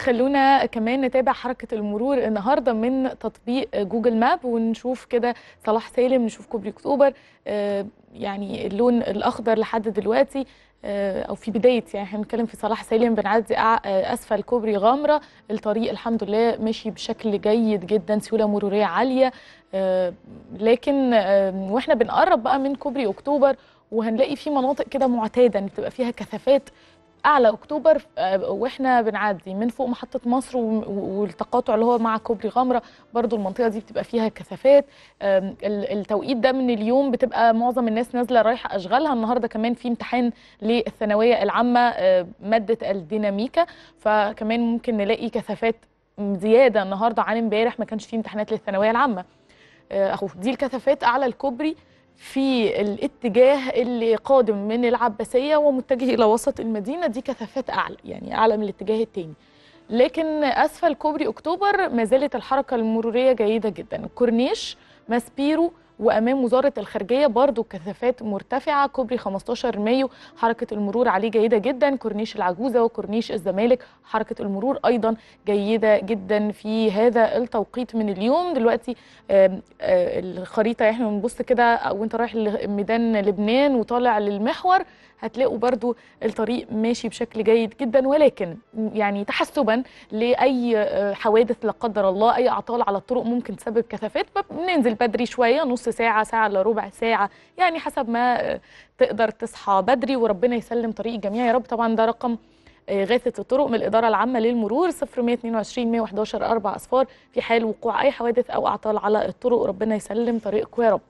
خلونا كمان نتابع حركة المرور النهاردة من تطبيق جوجل ماب ونشوف كده صلاح سالم نشوف كوبري أكتوبر آه، يعني اللون الأخضر لحد دلوقتي آه، او في بدايه يعني احنا بنتكلم في صلاح سالم بنعدي اسفل كوبري غامره الطريق الحمد لله ماشي بشكل جيد جدا سيوله مروريه عاليه آه، لكن واحنا بنقرب بقى من كوبري اكتوبر وهنلاقي في مناطق كده معتاده ان بتبقى فيها كثافات اعلى اكتوبر آه، واحنا بنعدي من فوق محطه مصر والتقاطع اللي هو مع كوبري غمره برضو المنطقه دي بتبقى فيها كثافات التوقيت ده من اليوم بتبقى معظم الناس نازله رايحه اشغالها النهارده كمان في امتحان للثانويه العامه آه، ماده الديناميكا فكمان ممكن نلاقي كثافات زياده النهارده عن امبارح ما كانش في امتحانات للثانويه العامه آه، اهو دي الكثافات اعلى الكوبري في الاتجاه اللي قادم من العباسيه ومتجه الى وسط المدينه دي كثافات اعلى يعني اعلى من الاتجاه الثاني لكن اسفل كوبري اكتوبر ما زالت الحركه المروريه جيده جدا كورنيش ماسبيرو وامام وزاره الخارجيه برضو كثافات مرتفعه كوبري 15 مايو حركه المرور عليه جيده جدا كورنيش العجوزه وكورنيش الزمالك حركه المرور ايضا جيده جدا في هذا التوقيت من اليوم دلوقتي آه، الخريطه احنا بنبص كده وانت رايح ميدان لبنان وطالع للمحور هتلاقوا برضو الطريق ماشي بشكل جيد جدا ولكن يعني تحسبا لاي آه، حوادث لا قدر الله اي اعطال على الطرق ممكن تسبب كثافات فبننزل بدري شويه نص ساعه ساعه الا ربع ساعه يعني حسب ما آه، تقدر تصحى بدري وربنا يسلم طريق الجميع يا رب طبعا ده رقم آه، غاثة الطرق من الإدارة العامة للمرور 0122 111 4 أصفار في حال وقوع أي حوادث أو أعطال على الطرق ربنا يسلم طريقكم يا رب